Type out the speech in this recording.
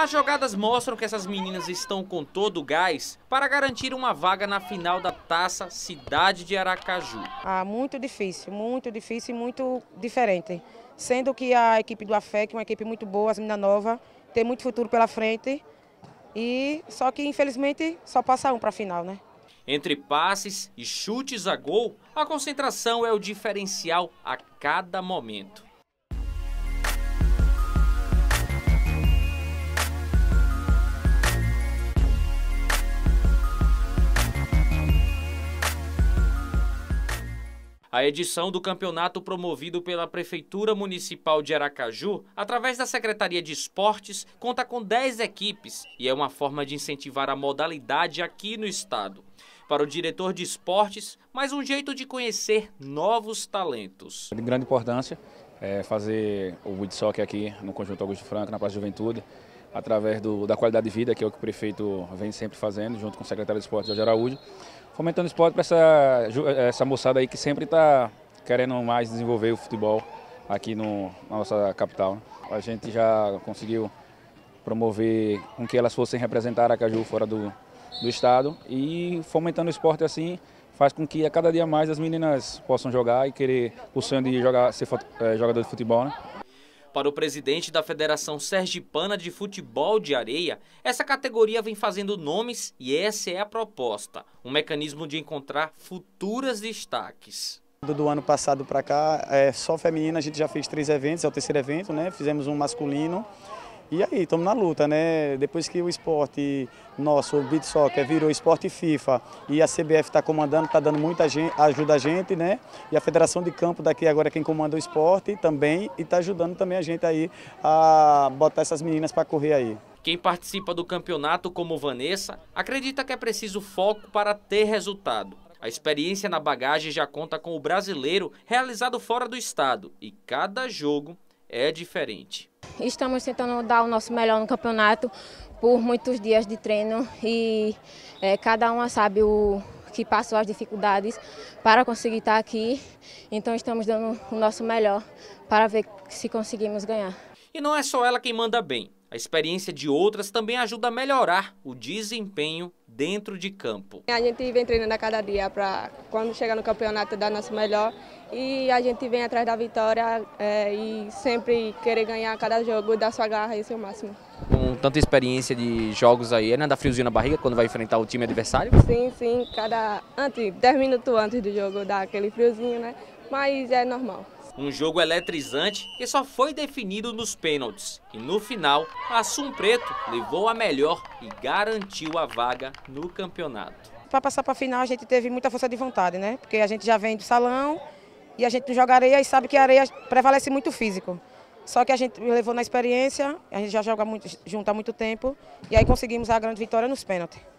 As jogadas mostram que essas meninas estão com todo o gás para garantir uma vaga na final da Taça Cidade de Aracaju. Ah, muito difícil, muito difícil e muito diferente. Sendo que a equipe do AFEC é uma equipe muito boa, as meninas novas, tem muito futuro pela frente. E só que infelizmente só passa um para a final, né? Entre passes e chutes a gol, a concentração é o diferencial a cada momento. A edição do campeonato promovido pela Prefeitura Municipal de Aracaju, através da Secretaria de Esportes, conta com 10 equipes e é uma forma de incentivar a modalidade aqui no estado. Para o diretor de esportes, mais um jeito de conhecer novos talentos. De grande importância é fazer o wood soccer aqui no Conjunto Augusto Franco, na Praça Juventude através do, da qualidade de vida, que é o que o prefeito vem sempre fazendo, junto com o secretário de esporte, Jorge Araújo, fomentando esporte para essa, essa moçada aí que sempre está querendo mais desenvolver o futebol aqui no, na nossa capital. Né? A gente já conseguiu promover com que elas fossem representar a Caju fora do, do estado e fomentando o esporte assim faz com que a cada dia mais as meninas possam jogar e querer o sonho de jogar, ser eh, jogador de futebol. Né? Para o presidente da Federação Sergipana de Futebol de Areia, essa categoria vem fazendo nomes e essa é a proposta, um mecanismo de encontrar futuras destaques. Do ano passado para cá, é, só feminina, a gente já fez três eventos, é o terceiro evento, né? Fizemos um masculino e aí, estamos na luta, né? Depois que o esporte nosso, o beat soccer, virou esporte FIFA e a CBF está comandando, está dando muita gente, ajuda a gente, né? E a Federação de Campo daqui agora é quem comanda o esporte também e está ajudando também a gente aí a botar essas meninas para correr aí. Quem participa do campeonato, como Vanessa, acredita que é preciso foco para ter resultado. A experiência na bagagem já conta com o brasileiro realizado fora do estado e cada jogo é diferente estamos tentando dar o nosso melhor no campeonato por muitos dias de treino e é, cada uma sabe o que passou as dificuldades para conseguir estar aqui. Então estamos dando o nosso melhor para ver se conseguimos ganhar. E não é só ela quem manda bem. A experiência de outras também ajuda a melhorar o desempenho dentro de campo. A gente vem treinando a cada dia para quando chegar no campeonato dar nosso melhor e a gente vem atrás da vitória é, e sempre querer ganhar cada jogo, dar sua garra, e ser o máximo. Com tanta experiência de jogos aí, é, né? Dá friozinho na barriga quando vai enfrentar o time adversário? Sim, sim. Cada antes, 10 minutos antes do jogo dá aquele friozinho, né? Mas é normal. Um jogo eletrizante que só foi definido nos pênaltis. E no final, Assum Preto levou a melhor e garantiu a vaga no campeonato. Para passar para a final, a gente teve muita força de vontade, né? Porque a gente já vem do salão e a gente joga areia e sabe que a areia prevalece muito físico. Só que a gente levou na experiência, a gente já joga muito, junto há muito tempo, e aí conseguimos a grande vitória nos pênaltis.